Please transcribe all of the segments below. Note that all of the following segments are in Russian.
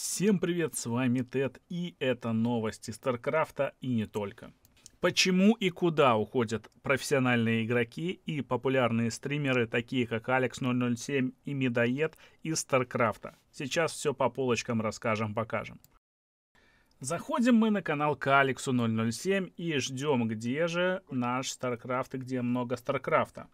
Всем привет, с вами Тед, и это новости Старкрафта и не только. Почему и куда уходят профессиональные игроки и популярные стримеры, такие как Алекс007 и Медоед из Старкрафта? Сейчас все по полочкам расскажем, покажем. Заходим мы на канал к Алексу 007 и ждем, где же наш Старкрафт и где много Старкрафта.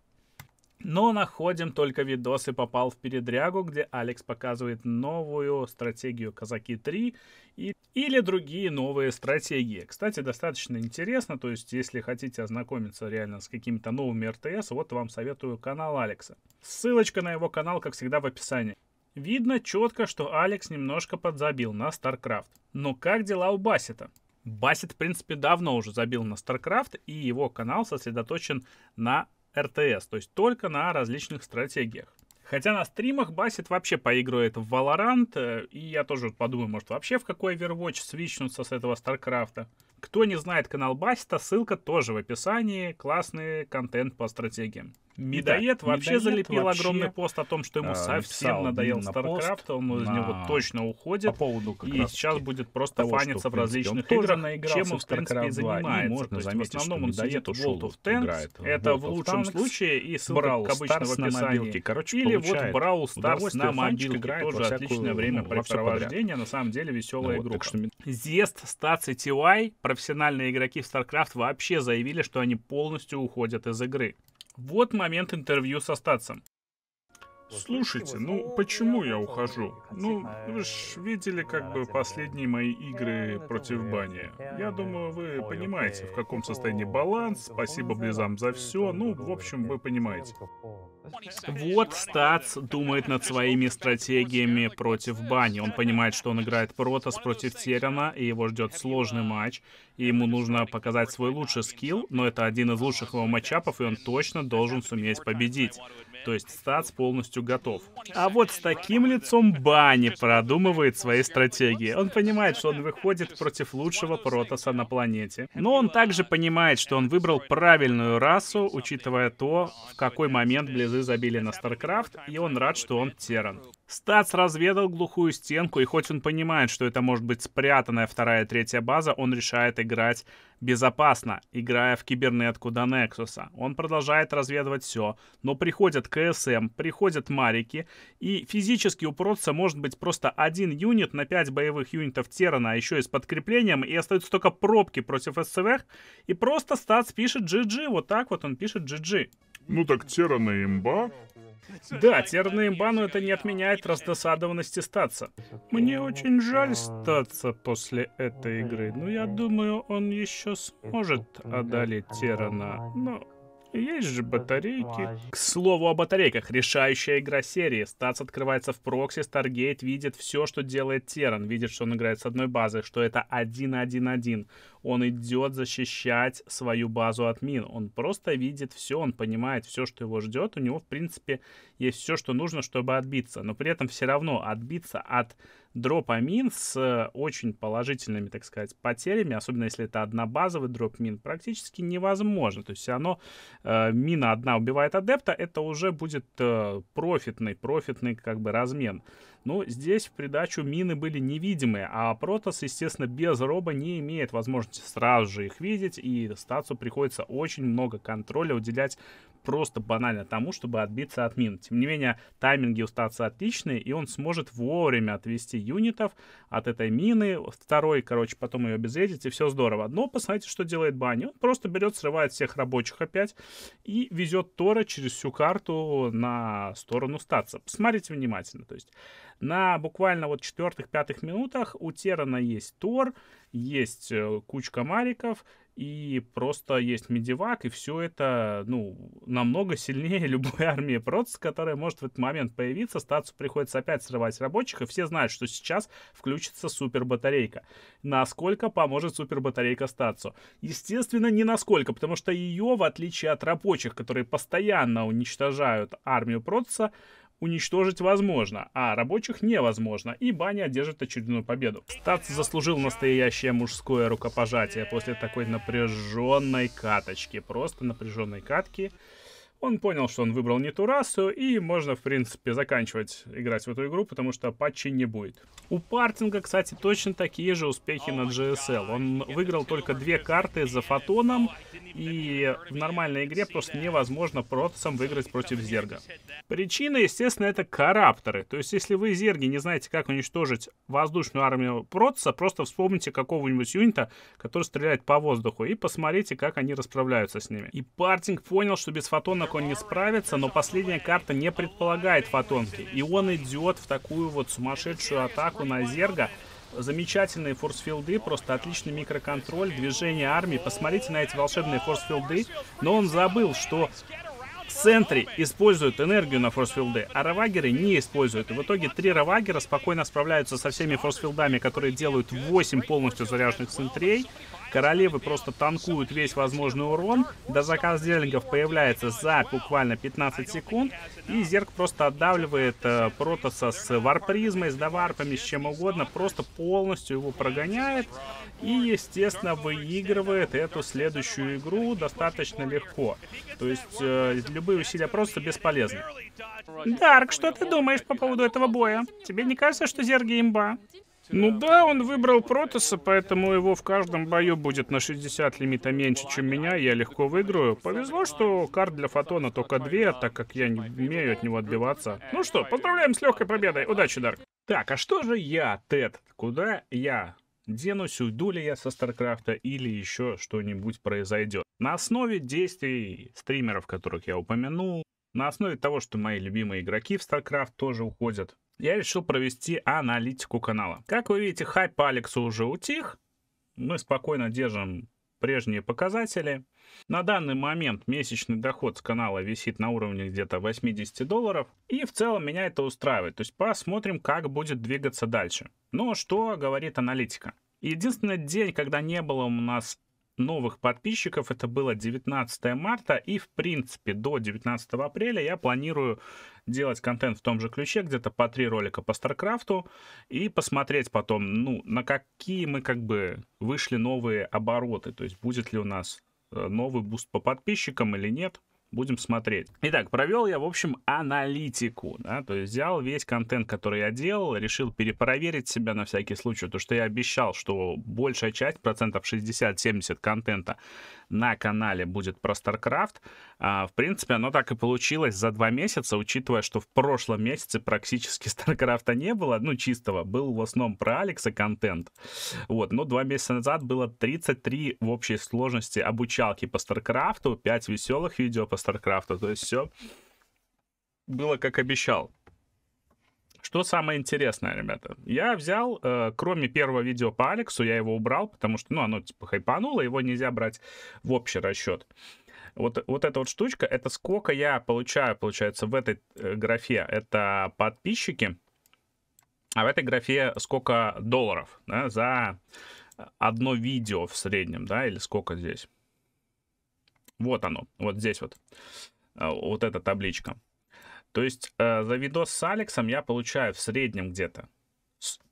Но находим только видосы «Попал в передрягу», где Алекс показывает новую стратегию «Казаки 3» и, или другие новые стратегии. Кстати, достаточно интересно, то есть если хотите ознакомиться реально с какими-то новыми РТС, вот вам советую канал Алекса. Ссылочка на его канал, как всегда, в описании. Видно четко, что Алекс немножко подзабил на StarCraft. Но как дела у Бассета? Бассет, в принципе, давно уже забил на StarCraft, и его канал сосредоточен на РТС, то есть только на различных стратегиях. Хотя на стримах Басит вообще поигрывает в Valorant, э, и я тоже подумаю, может вообще в какой Overwatch свичнуться с этого Старкрафта. Кто не знает канал Басита, ссылка тоже в описании, классный контент по стратегиям. Медоед да, вообще Медоед залепил вообще, огромный пост о том, что ему э, совсем надоел на StarCraft, он на... из него точно уходит. По поводу как И раз сейчас будет просто того, фаниться что, в, в различных играх, чем он, в принципе, и занимается. И можно То заметить, в основном он дает World of Tanks, играет это в лучшем Tanks, случае, и ссылка Brawl к обычно Stars в Короче, Или вот Brawl Stars на мобилке, тоже отличное ну, время на самом деле веселая ну, Зест, Stats и TY, профессиональные игроки в StarCraft вообще заявили, что они полностью уходят из игры. Вот момент интервью со Статсом. Слушайте, ну почему я ухожу? Ну, вы ж видели как бы последние мои игры против бани. Я думаю, вы понимаете, в каком состоянии баланс, спасибо близам за все, ну, в общем, вы понимаете. Вот Стац думает над своими стратегиями против Бани. Он понимает, что он играет Протас против Терена, и его ждет сложный матч. И ему нужно показать свой лучший скилл, но это один из лучших его матчапов, и он точно должен суметь победить. То есть Стац полностью готов. А вот с таким лицом Бани продумывает свои стратегии. Он понимает, что он выходит против лучшего Протаса на планете. Но он также понимает, что он выбрал правильную расу, учитывая то, в какой момент близко из забили на StarCraft, и он рад, что он Терран. Стац разведал глухую стенку, и хоть он понимает, что это может быть спрятанная вторая и третья база, он решает играть безопасно, играя в кибернетку до Нексуса. Он продолжает разведывать все, но приходят КСМ, приходят Марики, и физически у Протца может быть просто один юнит на 5 боевых юнитов Террана, а еще и с подкреплением, и остаются только пробки против СЦВ, и просто Стац пишет GG, вот так вот он пишет GG. Ну так терана имба. Да, терана имба, но это не отменяет раздосадованности Статса. Мне очень жаль Статса после этой игры, но я думаю, он еще сможет одолеть Терана, но есть же батарейки. К слову о батарейках. Решающая игра серии. Стац открывается в прокси, Старгейт видит все, что делает Теран. Видит, что он играет с одной базой, что это 1-1-1. Он идет защищать свою базу от мин. Он просто видит все, он понимает все, что его ждет. У него, в принципе, есть все, что нужно, чтобы отбиться. Но при этом все равно отбиться от дропамин с э, очень положительными, так сказать, потерями, особенно если это однобазовый дропмин, практически невозможно. То есть все равно э, мина одна убивает адепта, это уже будет э, профитный, профитный как бы размен. Ну, здесь в придачу мины были невидимые, а Протос, естественно, без роба не имеет возможности сразу же их видеть, и стацу приходится очень много контроля уделять просто банально тому, чтобы отбиться от мин. Тем не менее, тайминги у статса отличные, и он сможет вовремя отвести юнитов от этой мины. Второй, короче, потом ее обезвредить, и все здорово. Но посмотрите, что делает Банни. Он просто берет, срывает всех рабочих опять и везет Тора через всю карту на сторону статса. Посмотрите внимательно. То есть на буквально вот четвертых-пятых минутах у Терана есть Тор, есть э, кучка мариков, и просто есть медивак, и все это, ну, намного сильнее любой армии протеста, которая может в этот момент появиться. Статусу приходится опять срывать рабочих, и все знают, что сейчас включится супербатарейка. Насколько поможет супербатарейка статусу? Естественно, не насколько, потому что ее, в отличие от рабочих, которые постоянно уничтожают армию протеса, Уничтожить возможно, а рабочих невозможно, и Баня одержит очередную победу. Статс заслужил настоящее мужское рукопожатие после такой напряженной каточки. Просто напряженной катки. Он понял, что он выбрал не ту расу, и можно, в принципе, заканчивать играть в эту игру, потому что патчи не будет. У Партинга, кстати, точно такие же успехи на GSL. Он выиграл только две карты за фотоном, и в нормальной игре просто невозможно протосом выиграть против зерга. Причина, естественно, это коррапторы. То есть, если вы зерги не знаете, как уничтожить воздушную армию протоса, просто вспомните какого-нибудь юнита, который стреляет по воздуху, и посмотрите, как они расправляются с ними. И Партинг понял, что без фотона он не справится, но последняя карта не предполагает фотонки. И он идет в такую вот сумасшедшую атаку на Зерга. Замечательные форсфилды, просто отличный микроконтроль, движение армии. Посмотрите на эти волшебные форсфилды. Но он забыл, что Сентри используют энергию на форсфилды, а равагеры не используют. И в итоге три равагера спокойно справляются со всеми форсфилдами, которые делают 8 полностью заряженных центрей. Королевы просто танкуют весь возможный урон, до заказ зерлингов появляется за буквально 15 секунд, и зерк просто отдавливает э, Протоса с варпризмой, с доварпами, с чем угодно, просто полностью его прогоняет и, естественно, выигрывает эту следующую игру достаточно легко. То есть э, любые усилия просто бесполезны. Дарк, что ты думаешь по поводу этого боя? Тебе не кажется, что зерги имба? Ну да, он выбрал Протаса, поэтому его в каждом бою будет на 60 лимита меньше, чем меня, и я легко выиграю. Повезло, что карт для Фотона только две, так как я не умею от него отбиваться. Ну что, поздравляем с легкой победой. Удачи, Дарк. Так, а что же я, Тед? Куда я? денусь, уйду ли я со Старкрафта или еще что-нибудь произойдет. На основе действий стримеров, которых я упомянул, на основе того, что мои любимые игроки в StarCraft тоже уходят, я решил провести аналитику канала. Как вы видите, хайп по Алексу уже утих. Мы спокойно держим прежние показатели. На данный момент месячный доход с канала висит на уровне где-то 80 долларов. И в целом меня это устраивает. То есть посмотрим, как будет двигаться дальше. Но что говорит аналитика? Единственный день, когда не было у нас новых подписчиков. Это было 19 марта. И, в принципе, до 19 апреля я планирую делать контент в том же ключе, где-то по три ролика по Старкрафту, и посмотреть потом, ну, на какие мы как бы вышли новые обороты. То есть будет ли у нас э, новый буст по подписчикам или нет. Будем смотреть. Итак, провел я, в общем, аналитику. Да? То есть взял весь контент, который я делал, решил перепроверить себя на всякий случай. То, что я обещал, что большая часть, процентов 60-70 контента на канале будет про StarCraft. А, в принципе, оно так и получилось за два месяца, учитывая, что в прошлом месяце практически StarCraft не было, ну, чистого. Был в основном про Алекса контент. Вот, но два месяца назад было 33 в общей сложности обучалки по StarCraft, 5 веселых видео по Старкрафта. То есть все было как обещал. Что самое интересное, ребята? Я взял, э, кроме первого видео по Алексу, я его убрал, потому что, ну, оно типа хайпануло, его нельзя брать в общий расчет. Вот, вот эта вот штучка, это сколько я получаю, получается, в этой э, графе. Это подписчики, а в этой графе сколько долларов да, за одно видео в среднем, да, или сколько здесь. Вот оно, вот здесь вот, э, вот эта табличка. То есть э, за видос с Алексом я получаю в среднем где-то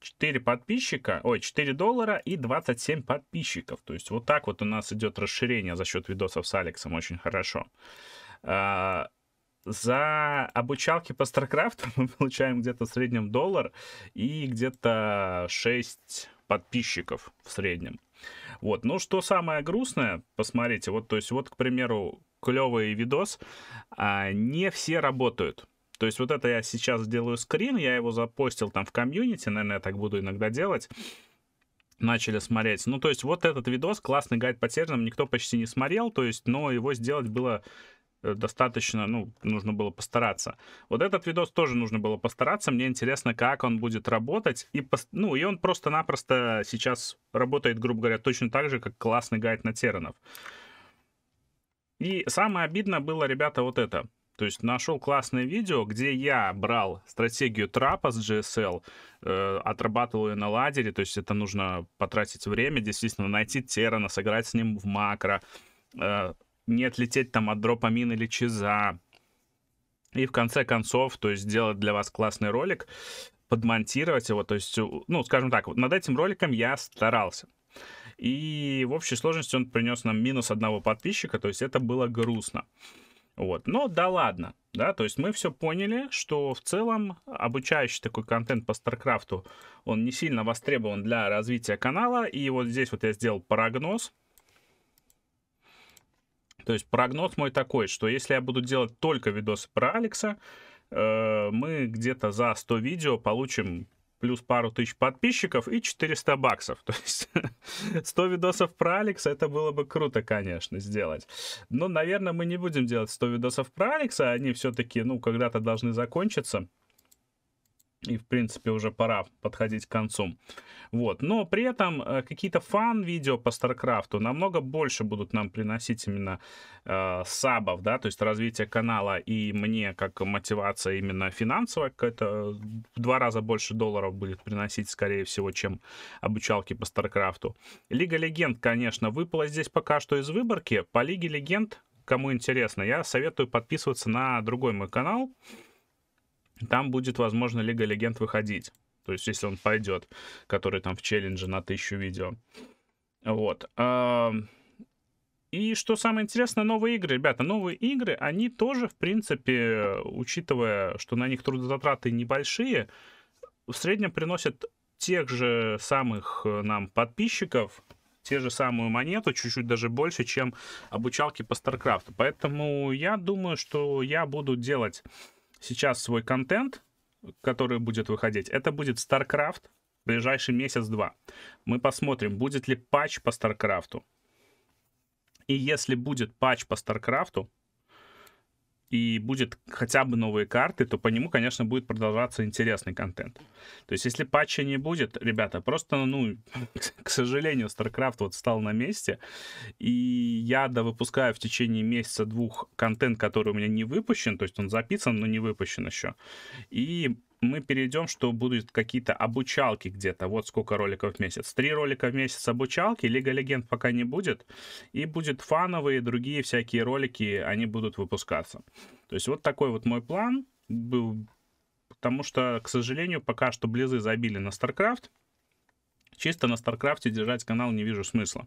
4 подписчика, ой, 4 доллара и 27 подписчиков. То есть вот так вот у нас идет расширение за счет видосов с Алексом, очень хорошо. Э, за обучалки по StarCraft мы получаем где-то в среднем доллар и где-то 6 подписчиков в среднем. Вот, ну что самое грустное, посмотрите, вот, то есть вот, к примеру, клевый видос, а не все работают. То есть вот это я сейчас сделаю скрин, я его запостил там в комьюнити, наверное, я так буду иногда делать. Начали смотреть. Ну, то есть вот этот видос, классный гайд по терминам, никто почти не смотрел, то есть, но его сделать было Э, достаточно, ну, нужно было постараться. Вот этот видос тоже нужно было постараться. Мне интересно, как он будет работать. И, ну, и он просто-напросто сейчас работает, грубо говоря, точно так же, как классный гайд на Теранов. И самое обидное было, ребята, вот это. То есть нашел классное видео, где я брал стратегию трапа с GSL, э, отрабатывал ее на ладере, то есть это нужно потратить время, действительно найти Терана, сыграть с ним в макро, э, не отлететь там от дропа мин или чиза. И в конце концов, то есть сделать для вас классный ролик, подмонтировать его, то есть, ну, скажем так, над этим роликом я старался. И в общей сложности он принес нам минус одного подписчика, то есть это было грустно. Вот. Но да ладно, да, то есть мы все поняли, что в целом обучающий такой контент по Старкрафту, он не сильно востребован для развития канала, и вот здесь вот я сделал прогноз, то есть прогноз мой такой, что если я буду делать только видосы про Алекса, э, мы где-то за 100 видео получим плюс пару тысяч подписчиков и 400 баксов. То есть 100 видосов про Алекса, это было бы круто, конечно, сделать. Но, наверное, мы не будем делать 100 видосов про Алекса, они все-таки, ну, когда-то должны закончиться и, в принципе, уже пора подходить к концу. Вот. Но при этом э, какие-то фан-видео по Старкрафту намного больше будут нам приносить именно э, сабов, да, то есть развитие канала и мне как мотивация именно финансовая какая-то э, в два раза больше долларов будет приносить, скорее всего, чем обучалки по Старкрафту. Лига Легенд, конечно, выпала здесь пока что из выборки. По Лиге Легенд, кому интересно, я советую подписываться на другой мой канал, там будет, возможно, Лига Легенд выходить. То есть, если он пойдет, который там в челлендже на тысячу видео. Вот. И что самое интересное, новые игры, ребята, новые игры, они тоже, в принципе, учитывая, что на них трудозатраты небольшие, в среднем приносят тех же самых э, нам подписчиков, те же самую монету, чуть-чуть даже больше, чем обучалки по StarCraft. Поэтому я думаю, что я буду делать сейчас свой контент, который будет выходить, это будет StarCraft ближайший месяц-два. Мы посмотрим, будет ли патч по StarCraft. И если будет патч по StarCraft, и будет хотя бы новые карты, то по нему, конечно, будет продолжаться интересный контент. То есть, если патча не будет, ребята, просто, ну, к сожалению, StarCraft вот стал на месте, и я довыпускаю в течение месяца-двух контент, который у меня не выпущен, то есть он записан, но не выпущен еще, и мы перейдем, что будут какие-то обучалки где-то. Вот сколько роликов в месяц. Три ролика в месяц обучалки. Лига Легенд пока не будет. И будут фановые, другие всякие ролики, они будут выпускаться. То есть вот такой вот мой план был. Потому что, к сожалению, пока что близы забили на StarCraft. Чисто на StarCraft держать канал не вижу смысла.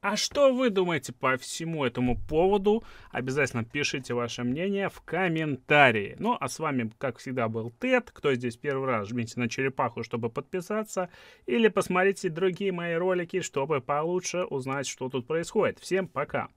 А что вы думаете по всему этому поводу? Обязательно пишите ваше мнение в комментарии. Ну, а с вами, как всегда, был Тед. Кто здесь первый раз, жмите на черепаху, чтобы подписаться. Или посмотрите другие мои ролики, чтобы получше узнать, что тут происходит. Всем пока!